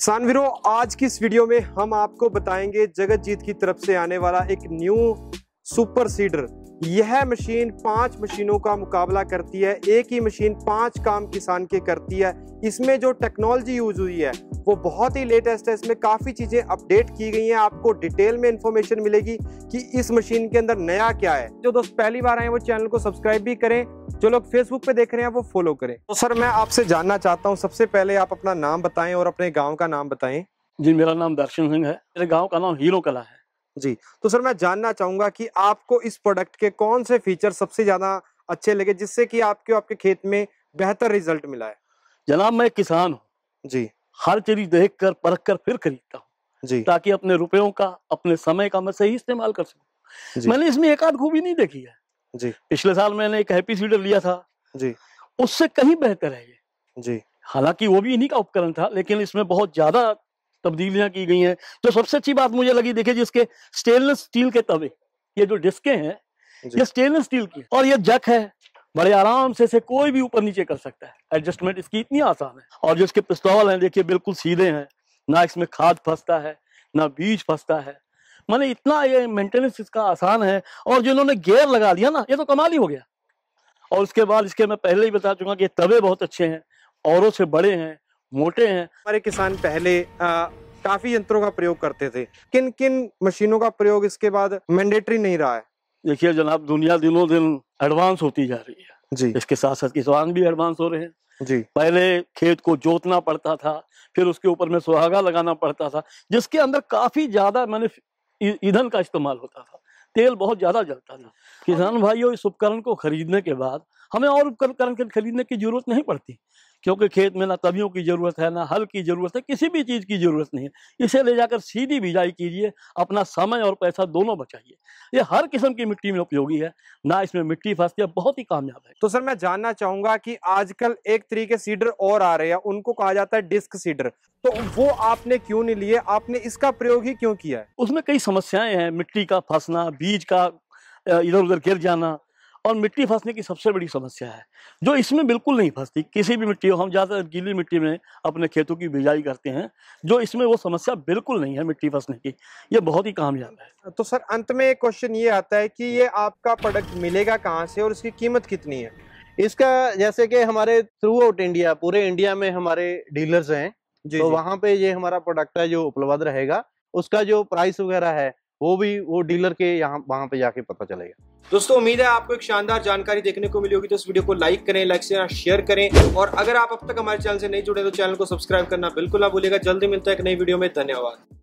किसानवीरों आज की इस वीडियो में हम आपको बताएंगे जगत जीत की तरफ से आने वाला एक न्यू सुपर सीडर यह मशीन पांच मशीनों का मुकाबला करती है एक ही मशीन पांच काम किसान के करती है इसमें जो टेक्नोलॉजी यूज हुई है वो बहुत ही लेटेस्ट है इसमें काफ़ी चीज़ें अपडेट की गई हैं आपको डिटेल में इन्फॉर्मेशन मिलेगी कि इस मशीन के अंदर नया क्या है जो दोस्त पहली बार आए वो चैनल को सब्सक्राइब भी करें जो लोग फेसबुक पे देख रहे हैं वो फॉलो करें तो सर मैं आपसे जानना चाहता हूँ सबसे पहले आप अपना नाम बताएं और अपने गाँव का नाम बताएं जी मेरा नाम दर्शन सिंह है मेरे गाँव का नाम हीरो कला है जी तो सर मैं जानना चाहूंगा कि आपको इस प्रोडक्ट के कौन से फीचर सबसे ज्यादा अच्छे लगे जिससे कि आपके आपके खेत में बेहतर रिजल्ट मिला है जनाब मैं किसान हूँ जी हर चीज देख कर परख कर फिर खरीदता हूँ ताकि अपने रुपयों का अपने समय का मैं सही इस्तेमाल कर सकू मैंने इसमें एक आध खूबी नहीं देखी है जी पिछले साल मैंने एक हैप्पी सीडर लिया था जी उससे कहीं बेहतर है ये जी हालांकि वो भी इन्हीं का उपकरण था लेकिन इसमें बहुत ज्यादा तब्दीलियां की गई हैं जो सबसे अच्छी बात मुझे लगी देखिए जिसके स्टेनलेस स्टील के तवे ये जो डिस्के हैं ये स्टेनलेस स्टील की और ये जक है बड़े आराम से इसे कोई भी ऊपर नीचे कर सकता है एडजस्टमेंट इसकी इतनी आसान है और जो इसके पिस्तौल हैं देखिए बिल्कुल सीधे हैं ना इसमें खाद फंसता है ना बीज फंसता है मैंने इतना ये मेंटेनेंस इसका आसान है और जो इन्होंने गेयर लगा दिया ना ये तो कमाल ही हो गया और उसके बाद इसके मैं पहले ही बता चुका कि तवे बहुत अच्छे हैं औरों से बड़े हैं मोटे हैं हमारे किसान पहले आ, काफी यंत्रों का प्रयोग करते थे किन किन मशीनों का प्रयोग इसके बाद मैंडेटरी नहीं रहा है देखिए जनाब दुनिया दिनों दिन एडवांस होती जा रही है जी इसके साथ साथ किसान भी एडवांस हो रहे हैं जी पहले खेत को जोतना पड़ता था फिर उसके ऊपर में सुहागा लगाना पड़ता था जिसके अंदर काफी ज्यादा मैंने ईंधन का इस्तेमाल होता था तेल बहुत ज्यादा जलता था किसान भाइयों इस उपकरण को खरीदने के बाद हमें और उपकरण खरीदने की जरूरत नहीं पड़ती क्योंकि खेत में ना तवियों की ज़रूरत है ना हल की ज़रूरत है किसी भी चीज़ की ज़रूरत नहीं है इसे ले जाकर सीधी बिजाई कीजिए अपना समय और पैसा दोनों बचाइए ये हर किस्म की मिट्टी में उपयोगी है ना इसमें मिट्टी फंसती है बहुत ही कामयाब है तो सर मैं जानना चाहूंगा कि आजकल एक तरीके सीडर और आ रहे हैं उनको कहा जाता है डिस्क सीडर तो वो आपने क्यों नहीं लिए आपने इसका प्रयोग ही क्यों किया है उसमें कई समस्याएं हैं मिट्टी का फंसना बीज का इधर उधर गिर जाना और मिट्टी फंसने की सबसे बड़ी समस्या है जो इसमें बिल्कुल नहीं फंसती किसी भी मिट्टी हो हम ज़्यादातर गीली मिट्टी में अपने खेतों की बिजाई करते हैं जो इसमें वो समस्या बिल्कुल नहीं है मिट्टी फंसने की ये बहुत ही कामयाब है तो सर अंत में एक क्वेश्चन ये आता है कि ये आपका प्रोडक्ट मिलेगा कहाँ से और इसकी कीमत कितनी है इसका जैसे कि हमारे थ्रू आउट इंडिया पूरे इंडिया में हमारे डीलर्स हैं तो वहाँ पे ये हमारा प्रोडक्ट है जो उपलब्ध रहेगा उसका जो प्राइस वगैरह है वो भी वो डीलर के यहाँ वहां पे जाके पता चलेगा दोस्तों उम्मीद है आपको एक शानदार जानकारी देखने को मिली होगी तो इस वीडियो को लाइक करें लाइक से शेयर करें और अगर आप अब तक हमारे चैनल से नहीं जुड़े तो चैनल को सब्सक्राइब करना बिल्कुल ना भूलेगा जल्दी मिलता है एक नई वीडियो में धन्यवाद